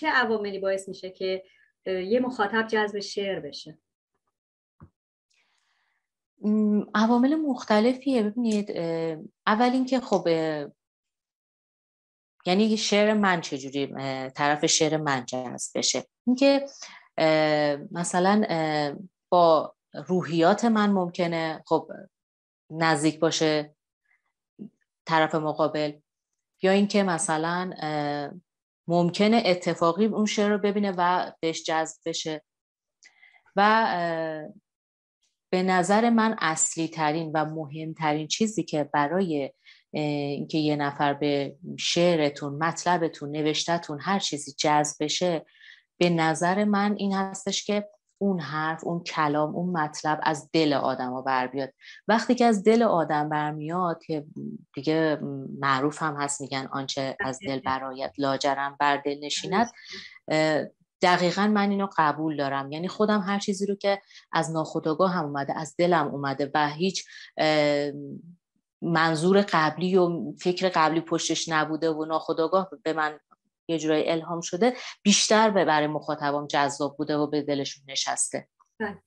چه عواملی باعث میشه که یه مخاطب جذب شعر بشه عوامل مختلفیه ببینید اول اینکه خب یعنی شعر من چجوری طرف شعر من جذب بشه اینکه مثلا با روحیات من ممکنه خب نزدیک باشه طرف مقابل یا اینکه مثلا ممکنه اتفاقی اون شعر رو ببینه و بهش جذب بشه و به نظر من اصلی ترین و مهمترین چیزی که برای اینکه یه نفر به شعرتون مطلبتون نوشتتون هر چیزی جذب بشه به نظر من این هستش که اون حرف اون کلام اون مطلب از دل آدم بر بیاد وقتی که از دل آدم برمیاد که دیگه معروف هم هست میگن آنچه از دل بله. برایت لاجرم بر دل نشیند دقیقا من اینو قبول دارم یعنی خودم هر چیزی رو که از ناخودآگاه هم اومده از دلم اومده و هیچ منظور قبلی و فکر قبلی پشتش نبوده و ناخداگاه به من یه الهام شده بیشتر به برای مخاطبام جذاب بوده و به دلشون نشسته بله.